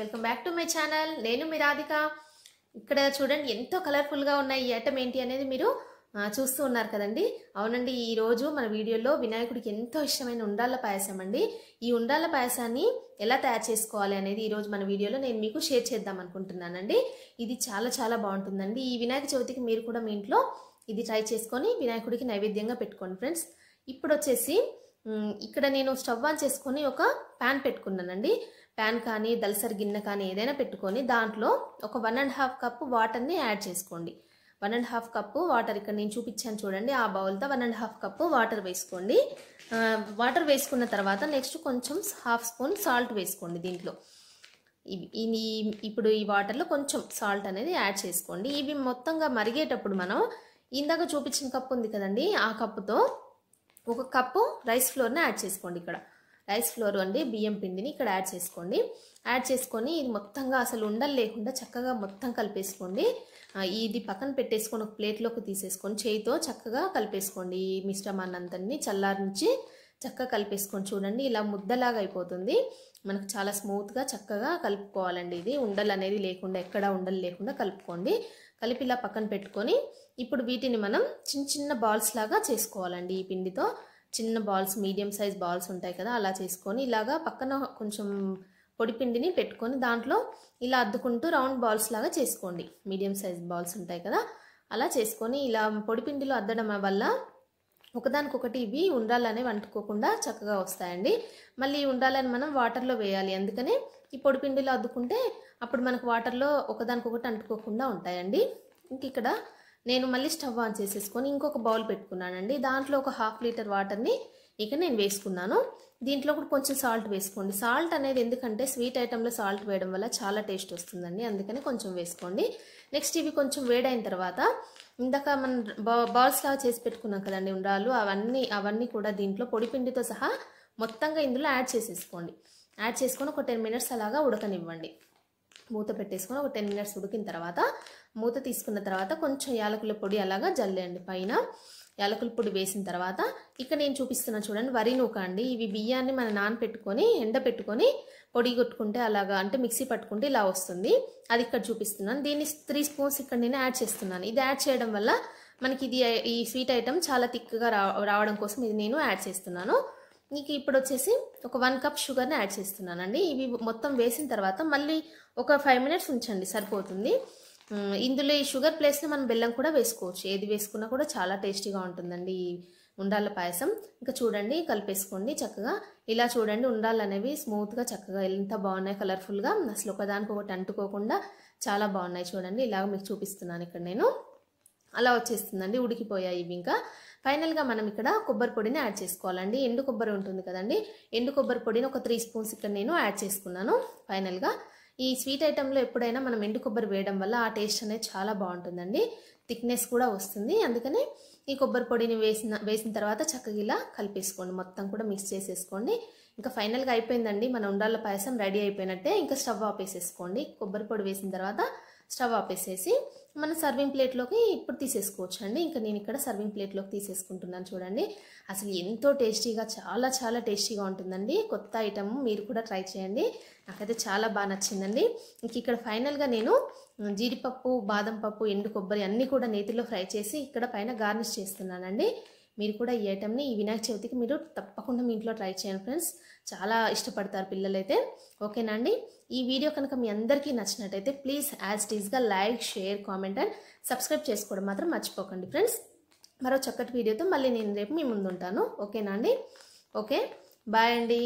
welcome back to my channel నేను మీ రాధిక ఇక్కడ చూడండి ఎంతో కలర్ఫుల్గా ఉన్న ఈ ఐటమ్ ఏంటి అనేది మీరు చూస్తూ ఉన్నారు కదండి అవునండి ఈరోజు మన వీడియోలో వినాయకుడికి ఎంతో ఇష్టమైన ఉండాల పాయసం అండి ఈ ఉండాల పాయసాన్ని ఎలా తయారు చేసుకోవాలి అనేది ఈరోజు మన వీడియోలో నేను మీకు షేర్ చేద్దాం అనుకుంటున్నానండి ఇది చాలా చాలా బాగుంటుందండి ఈ వినాయక చవితికి మీరు కూడా మీ ఇంట్లో ఇది ట్రై చేసుకొని వినాయకుడికి నైవేద్యంగా పెట్టుకోండి ఫ్రెండ్స్ ఇప్పుడు వచ్చేసి ఇక్కడ నేను స్టవ్ ఆన్ చేసుకొని ఒక ప్యాన్ పెట్టుకున్నానండి ప్యాన్ కానీ దలసరి గిన్నె కానీ ఏదైనా పెట్టుకొని దాంట్లో ఒక వన్ అండ్ హాఫ్ కప్పు వాటర్ని యాడ్ చేసుకోండి one and half cup water ఇక్కడ నేను చూపించాను చూడండి ఆ బౌల్తో one and half cup water వేసుకోండి వాటర్ వేసుకున్న తర్వాత నెక్స్ట్ కొంచెం హాఫ్ స్పూన్ సాల్ట్ వేసుకోండి దీంట్లో ఇవి ఇప్పుడు ఈ వాటర్లో కొంచెం సాల్ట్ అనేది యాడ్ చేసుకోండి ఇవి మొత్తంగా మరిగేటప్పుడు మనం ఇందాక చూపించిన కప్పు ఉంది కదండి ఆ కప్పుతో ఒక కప్పు రైస్ ఫ్లోర్ని యాడ్ చేసుకోండి ఇక్కడ రైస్ ఫ్లోర్ అండి బియ్యం పిండిని ఇక్కడ యాడ్ చేసుకోండి యాడ్ చేసుకొని ఇది మొత్తంగా అసలు ఉండలు లేకుండా చక్కగా మొత్తం కలిపేసుకోండి ఇది పక్కన పెట్టేసుకొని ఒక ప్లేట్లోకి తీసేసుకొని చేయితో చక్కగా కలిపేసుకోండి ఈ మిశ్రమాన్నంతని చల్లారించి చక్కగా కలిపేసుకొని చూడండి ఇలా ముద్దలాగా అయిపోతుంది మనకు చాలా స్మూత్గా చక్కగా కలుపుకోవాలండి ఇది ఉండలు అనేది లేకుండా ఎక్కడా ఉండలు లేకుండా కలుపుకోండి కలిపి ఇలా పక్కన పెట్టుకొని ఇప్పుడు వీటిని మనం చిన్న చిన్న బాల్స్ లాగా చేసుకోవాలండి ఈ పిండితో చిన్న బాల్స్ మీడియం సైజ్ బాల్స్ ఉంటాయి కదా అలా చేసుకొని ఇలాగా పక్కన కొంచెం పొడి పిండిని పెట్టుకొని దాంట్లో ఇలా అద్దుకుంటూ రౌండ్ బాల్స్ లాగా చేసుకోండి మీడియం సైజ్ బాల్స్ ఉంటాయి కదా అలా చేసుకొని ఇలా పొడిపిండిలో అద్దడం వల్ల ఒకదానికొకటి ఇవి ఉండాలనేవి అంటుకోకుండా చక్కగా వస్తాయండి మళ్ళీ ఉండాలని మనం వాటర్లో వేయాలి అందుకనే ఈ పొడిపిండిలో అద్దుకుంటే అప్పుడు మనకు వాటర్లో ఒకదానికొకటి అంటుకోకుండా ఉంటాయండి ఇంక ఇక్కడ నేను మళ్ళీ స్టవ్ ఆన్ చేసేసుకొని ఇంకొక బౌల్ పెట్టుకున్నానండి దాంట్లో ఒక హాఫ్ లీటర్ వాటర్ని ఇక నేను వేసుకున్నాను దీంట్లో కూడా కొంచెం సాల్ట్ వేసుకోండి సాల్ట్ అనేది ఎందుకంటే స్వీట్ ఐటెంలో సాల్ట్ వేయడం వల్ల చాలా టేస్ట్ వస్తుందండి అందుకని కొంచెం వేసుకోండి నెక్స్ట్ ఇవి కొంచెం వేడైన తర్వాత ఇందాక మనం బాల్స్ లాగా చేసి పెట్టుకున్నాం కదండి ఉండాలు అవన్నీ అవన్నీ కూడా దీంట్లో పొడిపిండితో సహా మొత్తంగా ఇందులో యాడ్ చేసేసుకోండి యాడ్ చేసుకొని ఒక టెన్ మినిట్స్ అలాగా ఉడకనివ్వండి మూత పెట్టేసుకొని ఒక టెన్ మినిట్స్ ఉడికిన తర్వాత మూత తీసుకున్న తర్వాత కొంచెం యాలకుల పొడి అలాగా జల్లేయండి పైన యాలకుల పొడి వేసిన తర్వాత ఇక్కడ నేను చూపిస్తున్నాను చూడండి వరి నూక అండి ఇవి బియ్యాన్ని మనం నానపెట్టుకొని ఎండ పెట్టుకొని పొడి కొట్టుకుంటే అలాగా అంటే మిక్సీ పట్టుకుంటే ఇలా వస్తుంది అది ఇక్కడ చూపిస్తున్నాను దీన్ని త్రీ స్పూన్స్ ఇక్కడ నేను యాడ్ చేస్తున్నాను ఇది యాడ్ చేయడం వల్ల మనకి ఇది ఈ స్వీట్ ఐటమ్ చాలా థిక్గా రావడం కోసం ఇది నేను యాడ్ చేస్తున్నాను మీకు ఇప్పుడు వచ్చేసి ఒక వన్ కప్ షుగర్ని యాడ్ చేస్తున్నానండి ఇవి మొత్తం వేసిన తర్వాత మళ్ళీ ఒక ఫైవ్ మినిట్స్ ఉంచండి సరిపోతుంది ఇందులో ఈ షుగర్ ప్లేస్లో మనం బెల్లం కూడా వేసుకోవచ్చు ఏది వేసుకున్నా కూడా చాలా టేస్టీగా ఉంటుందండి ఈ ఉండాల పాయసం ఇంకా చూడండి కలిపేసుకోండి చక్కగా ఇలా చూడండి ఉండాలు అనేవి స్మూత్గా చక్కగా ఎంత బాగున్నాయి కలర్ఫుల్గా అసలు ఒకదానికి ఒకటి అంటుకోకుండా చాలా బాగున్నాయి చూడండి ఇలాగ మీకు చూపిస్తున్నాను ఇక్కడ నేను అలా వచ్చేస్తుందండి ఉడికిపోయాయి ఇవి ఇంకా ఫైనల్గా మనం ఇక్కడ కొబ్బరి పొడిని యాడ్ చేసుకోవాలండి ఎండు కొబ్బరి ఉంటుంది కదండి ఎండు కొబ్బరి పొడిని ఒక త్రీ స్పూన్స్ ఇక్కడ నేను యాడ్ చేసుకున్నాను ఫైనల్గా ఈ స్వీట్ ఐటెంలో ఎప్పుడైనా మనం ఎండు కొబ్బరి వేయడం వల్ల ఆ టేస్ట్ అనేది చాలా బాగుంటుందండి థిక్నెస్ కూడా వస్తుంది అందుకనే ఈ కొబ్బరి పొడిని వేసిన వేసిన తర్వాత చక్కగా ఇలా కలిపేసుకోండి మొత్తం కూడా మిక్స్ చేసేసుకోండి ఇంకా ఫైనల్గా అయిపోయిందండి మన ఉండాల పాయసం రెడీ అయిపోయినట్టే ఇంకా స్టవ్ ఆపేసేసుకోండి కొబ్బరి పొడి వేసిన తర్వాత స్టవ్ ఆపేసేసి మన సర్వింగ్ ప్లేట్లోకి ఇప్పుడు తీసేసుకోవచ్చు అండి ఇంకా నేను ఇక్కడ సర్వింగ్ ప్లేట్లోకి తీసేసుకుంటున్నాను చూడండి అసలు ఎంతో టేస్టీగా చాలా చాలా టేస్టీగా ఉంటుందండి కొత్త ఐటమ్ మీరు కూడా ట్రై చేయండి నాకైతే చాలా బాగా నచ్చిందండి ఇంక ఇక్కడ ఫైనల్గా నేను జీడిపప్పు బాదం పప్పు ఎండు కొబ్బరి అన్నీ కూడా నేతిలో ఫ్రై చేసి ఇక్కడ పైన గార్నిష్ చేస్తున్నానండి మీరు కూడా ఈ ఐటమ్ని ఈ వినాయక చవితికి మీరు తప్పకుండా మీ ఇంట్లో ట్రై చేయండి ఫ్రెండ్స్ చాలా ఇష్టపడతారు పిల్లలైతే ఓకేనా అండి ఈ వీడియో కనుక మీ అందరికీ నచ్చినట్టయితే ప్లీజ్ యాజ్ టీజ్గా like share comment and subscribe చేసుకోవడం మాత్రం మర్చిపోకండి ఫ్రెండ్స్ మరో చక్కటి వీడియోతో మళ్ళీ నేను రేపు మీ ఉంటాను ఓకేనా అండి ఓకే బాయ్ అండి